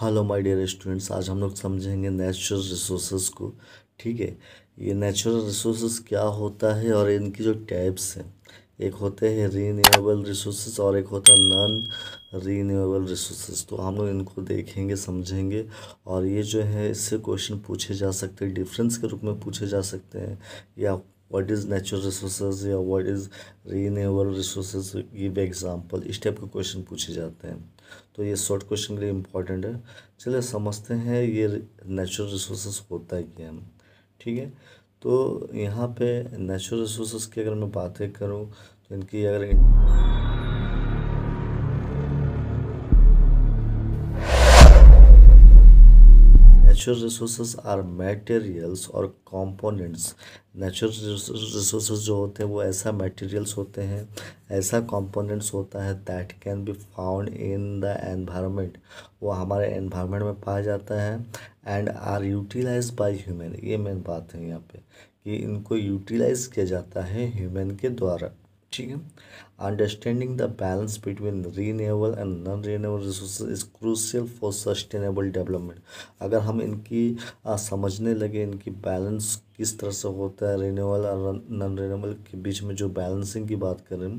Hello my dear students आज हम लोग समझेंगे नेचुरल रिसोर्सेज को ठीक है ये नेचुरल रिसोर्सेज क्या होता है और इनकी जो टाइप्स हैं एक होते हैं रीन्यूएबल रिसोर्सेज और एक होता है नॉन रीन्यूएबल रिसोर्सेज तो हम लोग इनको देखेंगे समझेंगे और ये जो है इससे क्वेश्चन पूछे जा सकते हैं डिफरेंस के रूप में पूछे जा सकते हैं या व्हाट इज़ नेचुरल रिसोर्सेज या what is renewable resources give example इस टाइप के क्वेश्चन पूछे जाते हैं तो ये शॉर्ट क्वेश्चन के लिए इम्पॉर्टेंट है चलिए समझते हैं ये नेचुरल रिसोर्स होता है क्या ठीक है तो यहाँ पे नेचुरल रिसोर्सेज की अगर मैं बातें करूँ तो इनकी अगर नेचुरल रिसोर्सेज आर मटेरियल्स और कंपोनेंट्स नेचुरल रिसोर्सेज जो होते हैं वो ऐसा मटेरियल्स होते हैं ऐसा कंपोनेंट्स होता है that can be found in the environment वो हमारे एनवायरनमेंट में पाया जाता है and are utilize by human ये मेन बात है यहाँ पे कि इनको यूटिलाइज किया जाता है ह्यूमन के द्वारा ठीक है understanding the balance between renewable and non renewable resource is crucial for sustainable development अगर हम इनकी आ, समझने लगे इनकी बैलेंस किस तरह से होता है रीनेबल और नॉन रीनेबल के बीच में जो बैलेंसिंग की बात करें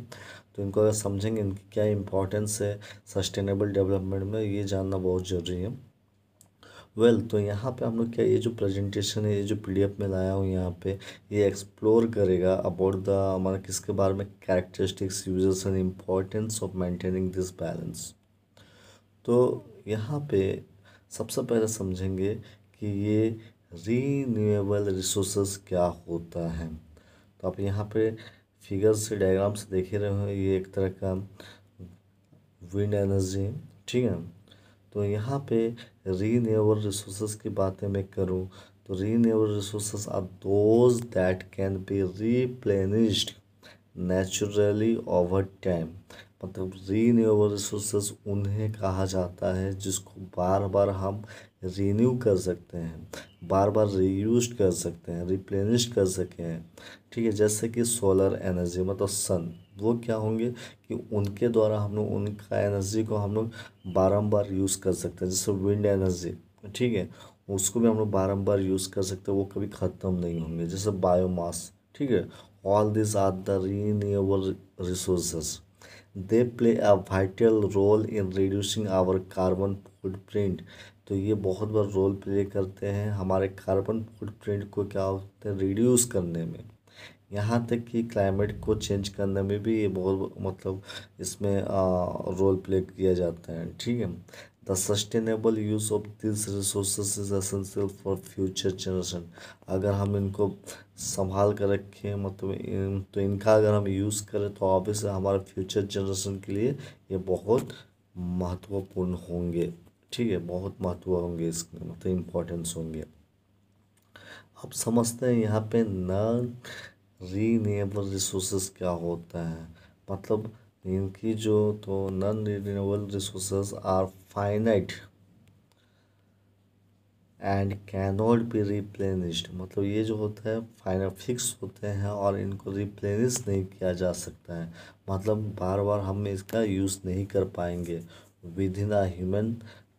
तो इनको अगर समझेंगे इनकी क्या इंपॉर्टेंस है सस्टेनेबल डेवलपमेंट में ये जानना बहुत ज़रूरी है वेल well, तो यहाँ पे हम लोग क्या ये जो प्रेजेंटेशन है ये जो पीडीएफ में लाया हूँ यहाँ पे ये एक्सप्लोर करेगा अबाउट द हमारा किसके बारे में characteristics users and importance of maintaining this balance तो यहाँ पे सबसे पहले समझेंगे कि ये रीन्यूएबल रिसोर्स क्या होता है तो आप यहाँ पे फिगर्स से डायग्राम से देख ही रहे हो ये एक तरह का विंड एनर्जी ठीक है तो यहाँ पे रीन्यूएबल रिसोर्स की बातें मैं करूं तो renewable resource are those that can be replenished naturally over time मतलब रीन्यूएबल रिसोर्स उन्हें कहा जाता है जिसको बार बार हम रीन्यू कर सकते हैं बार बार रीयूज कर सकते हैं रिप्लेनिश कर सकें ठीक है जैसे कि सोलर एनर्जी मतलब सन वो क्या होंगे कि उनके द्वारा हम लोग उनका एनर्जी को हम लोग बारम्बार यूज़ कर सकते हैं जैसे विंड एनर्जी ठीक है उसको भी हम लोग बारम्बार यूज़ कर सकते हैं वो कभी ख़त्म नहीं होंगे जैसे बायोमास ठीक है all this are the renewable resources they play a vital role in reducing our carbon footprint तो ये बहुत बड़ा रोल प्ले करते हैं हमारे कार्बन फुटप्रिंट को क्या होता है रिड्यूस करने में यहाँ तक कि क्लाइमेट को चेंज करने में भी ये बहुत मतलब इसमें रोल प्ले किया जाता है ठीक है the sustainable use of this resource is essential for future generation अगर हम इनको संभाल कर रखें मतलब इन, तो इनका अगर हम यूज़ करें तो ऑब्वियस हमारे फ्यूचर जनरेशन के लिए ये बहुत महत्वपूर्ण होंगे ठीक है बहुत महत्व होंगे इसके मतलब इम्पोर्टेंस होंगे आप समझते हैं यहाँ पे नॉन रीनेबल रिसोर्सेज क्या होता है मतलब इनकी जो तो non renewable resource are finite and cannot be replenished मतलब ये जो होता है फाइनल फिक्स होते हैं और इनको रिप्लेनिश नहीं किया जा सकता है मतलब बार बार हम इसका यूज़ नहीं कर पाएंगे within a human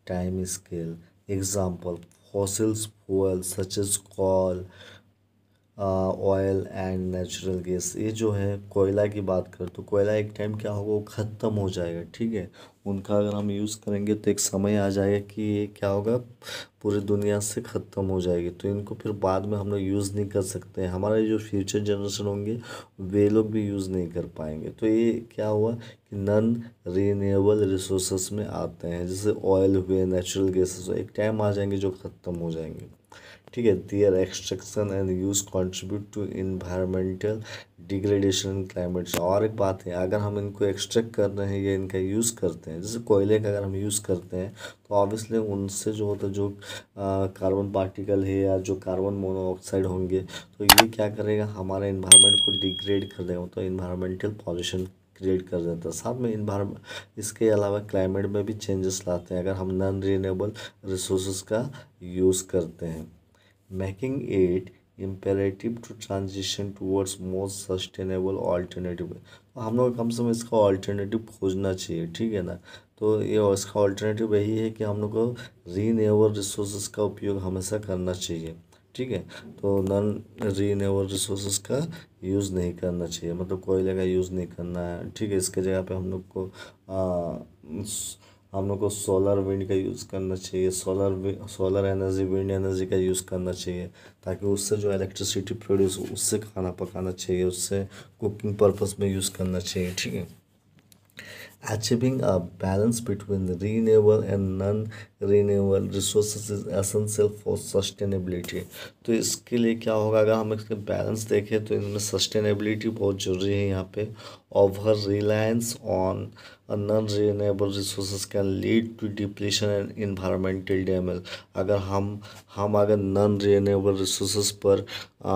time scale example fossils fuel such as coal oil and natural gas ये जो है कोयला की बात करें तो कोयला एक टाइम क्या होगा वो ख़त्म हो जाएगा ठीक है उनका अगर हम यूज़ करेंगे तो एक समय आ जाएगा कि ये क्या होगा पूरी दुनिया से ख़त्म हो जाएगी तो इनको फिर बाद में हम लोग यूज़ नहीं कर सकते हमारे जो फ्यूचर जनरेशन होंगे वे लोग भी यूज़ नहीं कर पाएंगे तो ये क्या हुआ कि नन रीनेबल रिसोर्सेस में आते हैं जैसे ऑयल हुए नेचुरल गैसेस एक टाइम आ जाएंगे जो ख़त्म हो जाएंगे ठीक है their extraction and use contribute to environmental degradation in climate और एक बात है अगर हम इनको एक्सट्रैक्ट कर रहे हैं या इनका यूज़ करते हैं जैसे कोयले का अगर हम यूज़ करते हैं तो ऑब्वियसली उनसे जो होता है जो कार्बन पार्टिकल है या जो कार्बन मोनोऑक्साइड होंगे तो ये क्या करेगा हमारे इन्वायरमेंट को डिग्रेड कर देगा तो इन्वायरमेंटल पॉल्यूशन क्रिएट कर देता है तो साथ में इन्वायरमेंट इसके अलावा क्लाइमेट में भी चेंजेस लाते हैं अगर हम नॉन रीनेबल रिसोर्स का यूज़ करते हैं making it imperative to transition towards more sustainable alternative तो हम लोग कम से कम इसका ऑल्टरनेटिव खोजना चाहिए ठीक है ना तो ये इसका ऑल्टरनेटिव यही है कि हम लोग को रीनेबल रिसोर्सेज का उपयोग हमेशा करना चाहिए ठीक है तो नॉन रीनेबल रिसोर्सेज का यूज़ नहीं करना चाहिए मतलब कोयले का यूज़ नहीं करना है ठीक है इसके जगह पे हम लोग को आ, हम लोग को सोलर विंड का यूज़ करना चाहिए solar solar energy wind energy का यूज़ करना चाहिए ताकि उससे जो इलेक्ट्रिसिटी प्रोड्यूस उससे खाना पकाना चाहिए उससे कुकिंग पर्पस में यूज़ करना चाहिए ठीक है Achieving a balance between renewable and non renewable resources is essential for sustainability. तो इसके लिए क्या होगा अगर हम इसके बैलेंस देखें तो इनमें सस्टेनेबिलिटी बहुत ज़रूरी है यहाँ पे over reliance on non renewable resource can lead to depletion and environmental damage अगर हम हम अगर नॉन रिनेबल रिसोर्स पर आ,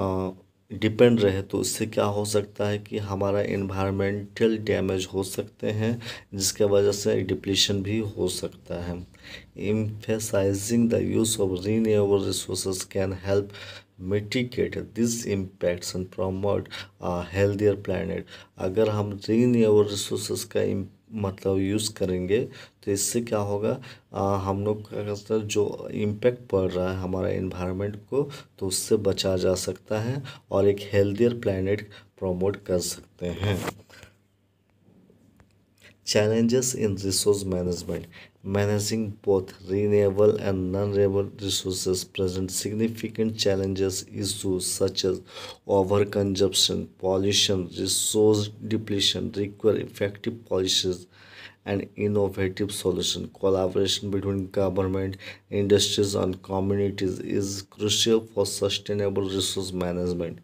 आ, डिपेंड रहे तो उससे क्या हो सकता है कि हमारा इन्वायरमेंटल डैमेज हो सकते हैं जिसके वजह से डिप्लीशन भी हो सकता है emphasizing the use of renewable resource can help mitigate this impacts and promote a healthier planet अगर हम रीनेबल रिसोर्स का मतलब यूज़ करेंगे तो इससे क्या होगा आ, हम लोग का जो इम्पेक्ट पड़ रहा है हमारा इन्वायरमेंट को तो उससे बचा जा सकता है और एक हेल्दियर प्लानट प्रमोट कर सकते हैं Challenges in resource management. Managing both renewable and non-renewable resources present significant challenges issues such as overconsumption, pollution, resource depletion require effective policies and innovative solution. Collaboration between government, industries and communities is crucial for sustainable resource management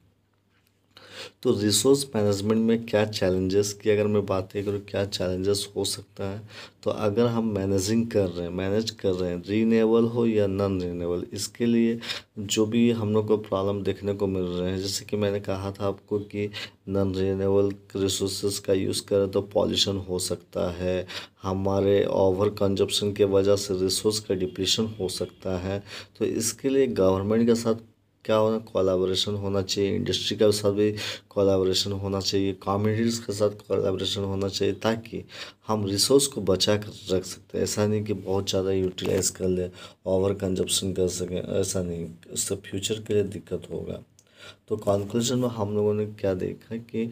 तो resource management में क्या challenges की अगर मैं बातें करूँ क्या challenges हो सकता है तो अगर हम मैनेजिंग कर रहे हैं मैनेज कर रहे हैं रीनेबल हो या नॉन रीनेबल इसके लिए जो भी हम लोग को प्रॉब्लम देखने को मिल रहे हैं जैसे कि मैंने कहा था आपको कि नॉन रीनेबल रिसोर्स का यूज़ करें तो पॉल्यूशन हो सकता है हमारे ओवर कंजप्शन के वजह से रिसोर्स का डिप्रेशन हो सकता है तो इसके लिए गवर्नमेंट के साथ क्या होना कोलाबोरेशन होना चाहिए इंडस्ट्री के साथ भी कोलाबोरेशन होना चाहिए कॉमेडीज़ के साथ कोलाब्रेशन होना चाहिए ताकि हम रिसोर्स को बचा कर रख सकते हैं ऐसा नहीं कि बहुत ज़्यादा यूटिलाइज कर ले ओवर कंजप्शन कर सकें ऐसा नहीं उससे फ्यूचर के लिए दिक्कत होगा तो कॉन्क्लूजन में हम लोगों ने क्या देखा कि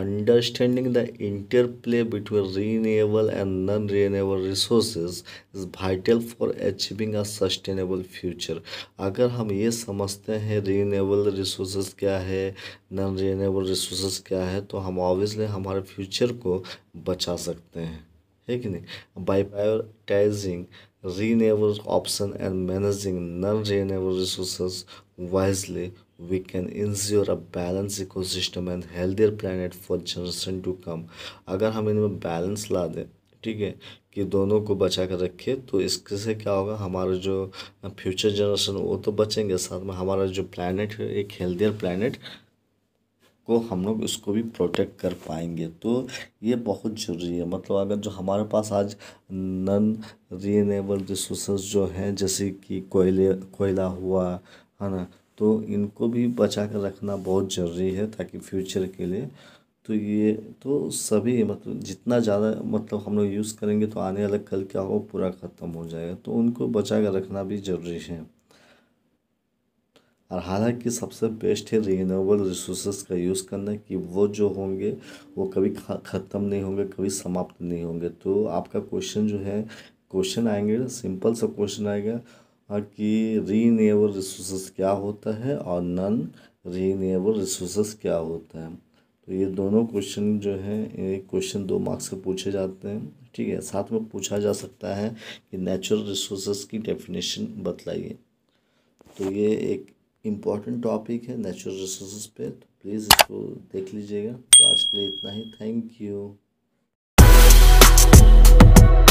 understanding the interplay between renewable and non renewable resources is vital for achieving a sustainable future अगर हम ये समझते हैं रीनेबल रिसोर्सेज क्या है नॉन रीनेबल रिसोर्सेज क्या है तो हम ऑब्वियसली हमारे फ्यूचर को बचा सकते हैं है कि नहीं by prioritizing renewable option and managing non renewable resources wisely we can ensure a balanced ecosystem and healthier planet for generation to come अगर हम इनमें balance ला दें ठीक है कि दोनों को बचा कर रखे तो इसके से क्या होगा हमारा जो फ्यूचर जनरेशन वो तो बचेंगे साथ में हमारा जो प्लानट है एक हेल्दियर planet को हम लोग उसको भी प्रोटेक्ट कर पाएंगे तो ये बहुत ज़रूरी है मतलब अगर जो हमारे पास आज नन रीनेबल रिसोर्स जो हैं जैसे कि कोयले कोयला हुआ है ना तो इनको भी बचा कर रखना बहुत ज़रूरी है ताकि फ्यूचर के लिए तो ये तो सभी मतलब जितना ज़्यादा मतलब हम लोग यूज़ करेंगे तो आने वाला कल क्या हो पूरा ख़त्म हो जाएगा तो उनको बचा कर रखना भी ज़रूरी है और हालांकि सबसे बेस्ट है रीनेबल रिसोर्स का यूज़ करना कि वो जो होंगे वो कभी ख़त्म नहीं होंगे कभी समाप्त नहीं होंगे तो आपका क्वेश्चन जो है क्वेश्चन आएंगे सिंपल सा क्वेश्चन आएगा कि रीनेबल रिसोर्स क्या होता है और नॉन रीनेबल रिसोर्स क्या होता है तो ये दोनों क्वेश्चन जो हैं एक क्वेश्चन दो मार्क्स के पूछे जाते हैं ठीक है साथ में पूछा जा सकता है कि नेचुरल रिसोर्सेज की डेफिनेशन बतलाइए तो ये एक इम्पॉर्टेंट टॉपिक है नेचुरल रिसोर्सेज पे तो प्लीज़ इसको देख लीजिएगा तो आज के लिए इतना ही थैंक यू